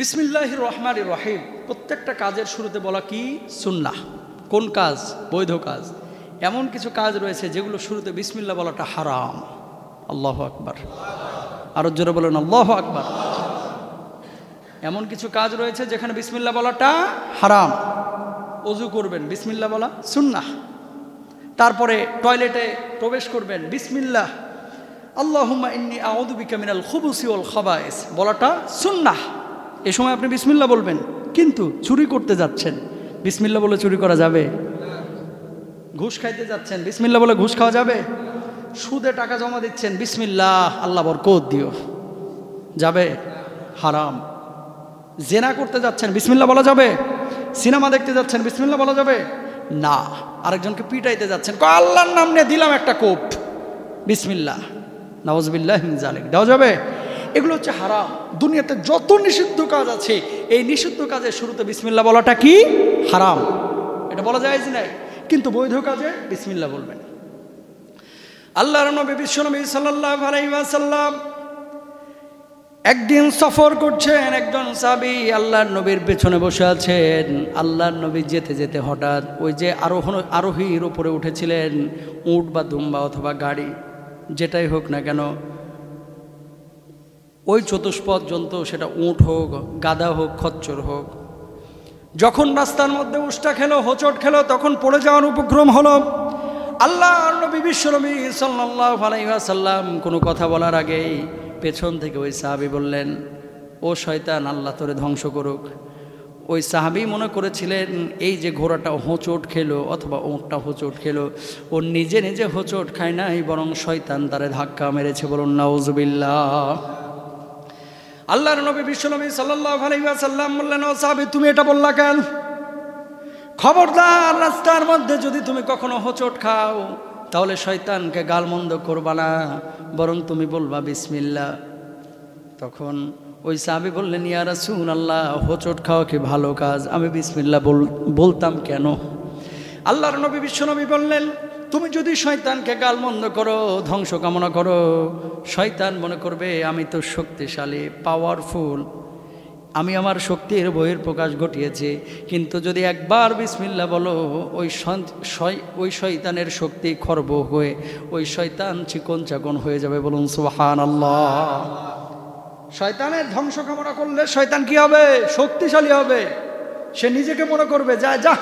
বিসমিল্লাহ রহমান রহিম প্রত্যেকটা কাজের শুরুতে বলা কি সুন্নাহ কোন কাজ বৈধ কাজ এমন কিছু কাজ রয়েছে যেগুলো শুরুতে বিসমিল্লা বলাটা হারাম আল্লাহ আকবার আরো জোরে বলেন আল্লাহ আকবার এমন কিছু কাজ রয়েছে যেখানে বিসমিল্লা বলাটা হারাম অজু করবেন বিসমিল্লা বলা সুন্নাহ তারপরে টয়লেটে প্রবেশ করবেন বিসমিল্লাহ আল্লাহ ইন্নি আউদুবিকা মিনাল খুবুসি ওল খাবায়েস বলাটা সুন্নাহ এ সময় আপনি বিসমিল্লা বলবেন কিন্তু চুরি করতে যাচ্ছেন বিসমিল্লা বলে চুরি করা যাবে ঘুষ খাইতে যাচ্ছেন বিসমিল্লা বলে ঘুষ খাওয়া যাবে সুদে টাকা জমা দিচ্ছেন বিসমিল্লাহ আল্লাহ বরকত দিও যাবে হারাম জেনা করতে যাচ্ছেন বিসমিল্লা বলা যাবে সিনেমা দেখতে যাচ্ছেন বিসমিল্লা বলা যাবে না আরেকজনকে পিটাইতে যাচ্ছেন ক আল্লাহর নাম নিয়ে দিলাম একটা কোপ বিসমিল্লা নওয়াজবিল্লাহ জালেক দেওয়া যাবে এগুলো হচ্ছে হারাম দুনিয়াতে যত নিষিদ্ধ কাজ আছে এই নিষিদ্ধ কাজের শুরুতে বিসমিল্লা বলাটা কি হারাম এটা বলা যায় নাই কিন্তু বৈধ কাজে বিসমিল্লা বলবেন আল্লাহ নবী বিশ্বনবী সাল্লাহ একদিন সফর করছেন একজন সাবি আল্লাহর নবীর পেছনে বসে আছেন আল্লাহর নবী যেতে যেতে হঠাৎ ওই যে আরোহণ আরোহীর ওপরে উঠেছিলেন উট বা দুম্বা অথবা গাড়ি যেটাই হোক না কেন ওই চতুষ্পদ জন্তু সেটা উঁট হোক গাদা হোক খচ্চর হোক যখন রাস্তার মধ্যে উষ্টা খেলো হোচট খেলো তখন পড়ে যাওয়ার উপক্রম হলো আল্লাহ নবী বিশ্বনবী সাল্লাহ সাল্লাম কোনো কথা বলার আগেই পেছন থেকে ওই সাহাবি বললেন ও শয়তান আল্লাহ তোরে ধ্বংস করুক ওই সাহাবি মনে করেছিলেন এই যে ঘোড়াটা হোঁচট খেলো অথবা ওঁটটা হোঁচট খেলো ও নিজে নিজে হোঁচট খায় নাই বরং শয়তান তারে ধাক্কা মেরেছে বলুন নাউজবিল্লা আল্লাহর নবী বিশ্বনবী সাল্লাহ আলাইসাল্লাম বললেন ও সাহাবি তুমি এটা বললা কেন খবরদার রাস্তার মধ্যে যদি তুমি কখনো হোচট খাও তাহলে শয়তানকে গালমন্দ করবা না বরং তুমি বলবা বিসমিল্লা তখন ওই সাহাবি বললেন ইয়ারা শুন আল্লাহ হোচট খাওয়া কি ভালো কাজ আমি বিসমিল্লা বলতাম কেন আল্লাহর নবী বিশ্বনবী বললেন তুমি যদি শয়তানকে গালমন্দ করো ধ্বংস কামনা করো শয়তান মনে করবে আমি তো শক্তিশালী পাওয়ারফুল আমি আমার শক্তির বহির প্রকাশ ঘটিয়েছি কিন্তু যদি একবার বিসমিল্লা বলো ওই ওই শয়তানের শক্তি খর্ব হয়ে ওই শয়তান চিকন চাকন হয়ে যাবে বলুন সুহান আল্লাহ শয়তানের ধ্বংস কামনা করলে শয়তান কি হবে শক্তিশালী হবে সে নিজেকে মনে করবে যা যা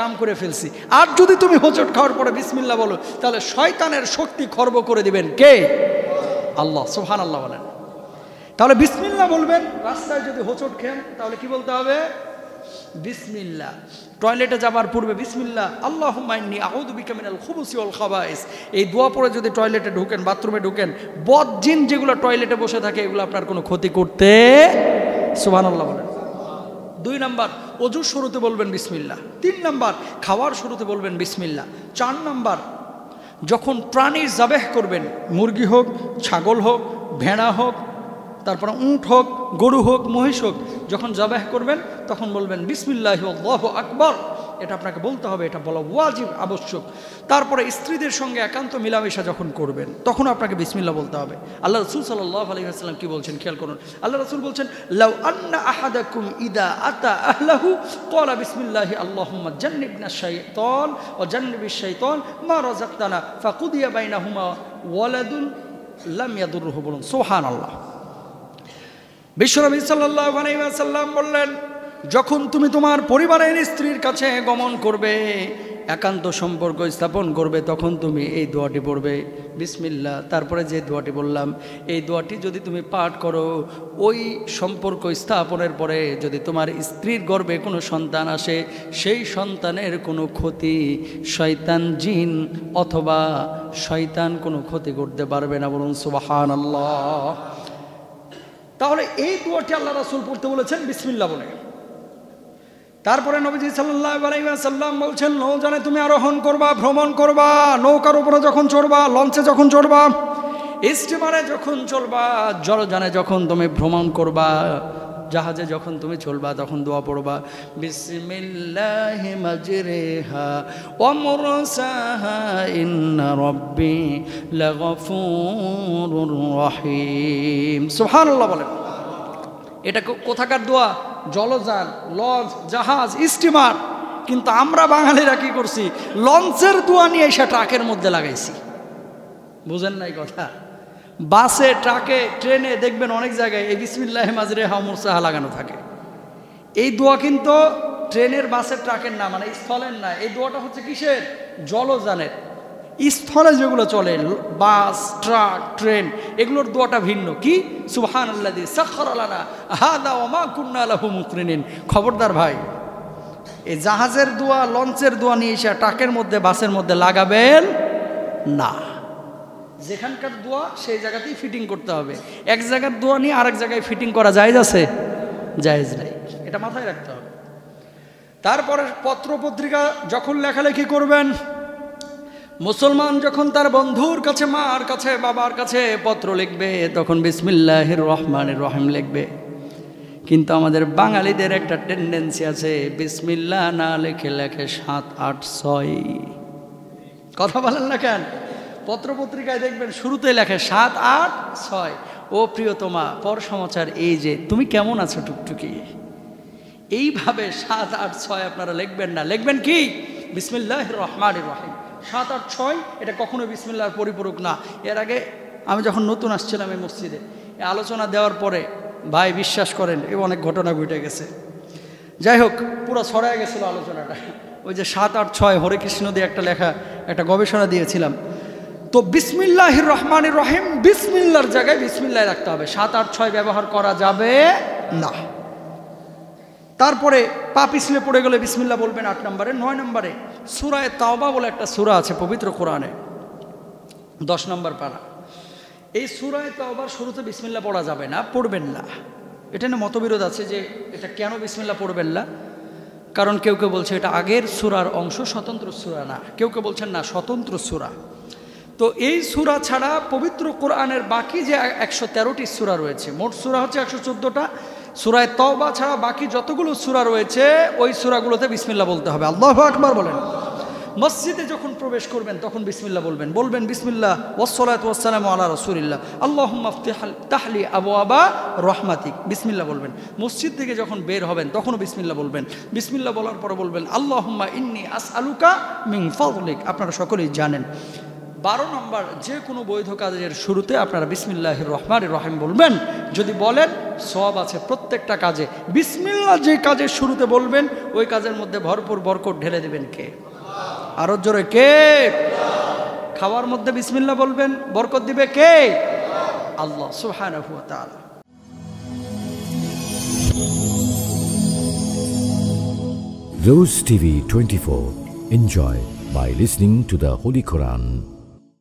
কাম করে ফেলছি আর যদি তুমি হোঁচট খাওয়ার পরে বিসমিল্লা বলো তাহলে শয়তানের শক্তি খর্ব করে দিবেন কে আল্লাহ সোহান আল্লাহ বলেন তাহলে বিসমিল্লা বলবেন রাস্তায় যদি হোঁচট খেন তাহলে কি বলতে হবে বিসমিল্লা টয়লেটে যাবার পূর্বে বিসমিল্লা আল্লাহ মাইনি আহুদ বিকামিনাল খুবুসি অল খাবাইস এই দোয়া পরে যদি টয়লেটে ঢুকেন বাথরুমে ঢুকেন বদজিন যেগুলো টয়লেটে বসে থাকে এগুলো আপনার কোনো ক্ষতি করতে সুবাহ আল্লাহ বলেন দুই নম্বর অজুর শুরুতে বলবেন বিসমিল্লা তিন নম্বর খাওয়ার শুরুতে বলবেন বিসমিল্লা চার নাম্বার যখন প্রাণী জাবেহ করবেন মুরগি হোক ছাগল হোক ভেড়া হোক তারপর উঁট হোক গরু হোক মহিষ হোক যখন জাবেহ করবেন তখন বলবেন বিসমিল্লাহ আকবর এটা আপনাকে বলতে হবে এটা বলা ওয়াজিব আবশ্যক তারপরে স্ত্রীদের সঙ্গে একান্ত মিলামেশা যখন করবেন তখন আপনাকে বিসমিল্লা বলতে হবে আল্লাহ রসুল সাল্লাহ আলী আসসালাম কী বলছেন খেয়াল করুন আল্লাহ রসুল বলছেন লাউ আন্না আহাদাকুম ইদা আতা আল্লাহু কলা বিসমিল্লাহ আল্লাহ জান্নিবনা শাইতন ও জান্নিবি শাইতন মা রাজাক্তানা ফাকুদিয়া বাইনা হুমা ওয়ালাদুল লাম ইয়াদুর বলুন সোহান আল্লাহ বিশ্বনবী সাল্লাহ আলাইসাল্লাম বললেন যখন তুমি তোমার পরিবারের স্ত্রীর কাছে গমন করবে একান্ত সম্পর্ক স্থাপন করবে তখন তুমি এই দোয়াটি পড়বে বিসমিল্লা তারপরে যে দোয়াটি বললাম এই দোয়াটি যদি তুমি পাঠ করো ওই সম্পর্ক স্থাপনের পরে যদি তোমার স্ত্রীর গর্বে কোনো সন্তান আসে সেই সন্তানের কোনো ক্ষতি শয়তান জিন অথবা শয়তান কোনো ক্ষতি করতে পারবে না বলুন সুবাহান আল্লাহ তাহলে এই দোয়াটি আল্লাহ রাসুল পড়তে বলেছেন বিসমিল্লা বলে তারপরে নবীজি সাল্লাহ সাল্লাম বলছেন নৌজানে তুমি আরোহণ করবা ভ্রমণ করবা নৌকার উপরে যখন চড়বা লঞ্চে যখন চড়বা স্টিমারে যখন চলবা জলযানে যখন তুমি ভ্রমণ করবা জাহাজে যখন তুমি চলবা তখন দোয়া পড়বা রহিম সোহান এটা কোথাকার দোয়া জলযান লঞ্চ জাহাজ স্টিমার কিন্তু আমরা বাঙালিরা কি করছি লঞ্চের দোয়া নিয়ে এসে ট্রাকের মধ্যে লাগাইছি বুঝেন নাই কথা বাসে ট্রাকে ট্রেনে দেখবেন অনেক জায়গায় এই বিসমিল্লাহ মাজরে হামুর সাহা লাগানো থাকে এই দোয়া কিন্তু ট্রেনের বাসের ট্রাকের না মানে স্থলের না এই দোয়াটা হচ্ছে কিসের জলযানের স্থলে যেগুলো চলে বাস ট্রাক ট্রেন এগুলোর দোয়াটা ভিন্ন কি সুবহান আল্লাহ সাক্ষর আলানা হাদা ওমা কুন্না আল্লাহ মুকরিনিন খবরদার ভাই এই জাহাজের দোয়া লঞ্চের দোয়া নিয়ে এসে ট্রাকের মধ্যে বাসের মধ্যে লাগাবেন না যেখানকার দোয়া সেই জায়গাতেই ফিটিং করতে হবে এক জায়গার দোয়া নিয়ে আরেক জায়গায় ফিটিং করা যায় আছে জায়েজ নাই এটা মাথায় রাখতে হবে তারপরে পত্র পত্রিকা যখন লেখালেখি করবেন মুসলমান যখন তার বন্ধুর কাছে মার কাছে বাবার কাছে পত্র লিখবে তখন বিসমিল্লাহির রহমানের রহিম লিখবে কিন্তু আমাদের বাঙালিদের একটা টেন্ডেন্সি আছে বিসমিল্লা না লেখে লেখে সাত আট ছয় কথা বলেন না কেন পত্রপত্রিকায় দেখবেন শুরুতে লেখে সাত আট ছয় ও প্রিয়তমা পর সমাচার এই যে তুমি কেমন আছো টুকটুকি এইভাবে সাত আট ছয় আপনারা লিখবেন না লিখবেন কি বিসমিল্লাহ রহমান রহিম সাত আট ছয় এটা কখনো বিসমিল্লার পরিপূরক না এর আগে আমি যখন নতুন আসছিলাম এই মসজিদে আলোচনা দেওয়ার পরে ভাই বিশ্বাস করেন এ অনেক ঘটনা ঘটে গেছে যাই হোক পুরো ছড়ায় গেছিলো আলোচনাটা ওই যে সাত আট ছয় হরে কৃষ্ণ দিয়ে একটা লেখা একটা গবেষণা দিয়েছিলাম তো বিসমিল্লাহ রহমান রহিম বিসমিল্লার জায়গায় বিসমিল্লায় রাখতে হবে সাত আট ছয় ব্যবহার করা যাবে না তারপরে পা পিছলে পড়ে গেলে বিসমিল্লা বলবেন আট নম্বরে নয় নম্বরে সুরায় তাওবা বলে একটা সুরা আছে পবিত্র কোরআনে দশ নম্বর পাড়া এই সুরায় তাওবার শুরুতে বিসমিল্লা পড়া যাবে না পড়বেন না এটা নিয়ে মতবিরোধ আছে যে এটা কেন বিসমিল্লা পড়বেন না কারণ কেউ কেউ বলছে এটা আগের সুরার অংশ স্বতন্ত্র সুরা না কেউ কেউ বলছেন না স্বতন্ত্র সুরা তো এই সুরা ছাড়া পবিত্র কোরআনের বাকি যে একশো তেরোটি সুরা রয়েছে মোট সুরা হচ্ছে একশো চোদ্দোটা সুরায় তওবা ছাড়া বাকি যতগুলো সুরা রয়েছে ওই সুরাগুলোতে বিসমিল্লা বলতে হবে আল্লাহ আকবার বলেন মসজিদে যখন প্রবেশ করবেন তখন বিসমিল্লা বলবেন বলবেন বিসমিল্লা ওসলাত ওসালাম আল্লাহ রসুলিল্লা আল্লাহ তাহলি আবু আবা রহমাতিক বিসমিল্লা বলবেন মসজিদ থেকে যখন বের হবেন তখনও বিসমিল্লা বলবেন বিসমিল্লা বলার পরে বলবেন আল্লাহ ইন্নি আস আলুকা মিং ফলিক আপনারা সকলেই জানেন বারো নম্বর যে কোনো বৈধ কাজের শুরুতে আপনারা বিসমিল্লাহ রহমান রহিম বলবেন যদি বলেন সব আছে প্রত্যেকটা কাজে বিসমিল্লা যে কাজের শুরুতে বলবেন ওই কাজের মধ্যে ভরপুর বরকট ঢেলে দেবেন কে আরো জোরে কে খাওয়ার মধ্যে বিসমিল্লা বলবেন বরকত দিবে কে আল্লাহ সুহান তালা TV TV 24. Enjoy by listening to the Holy Quran.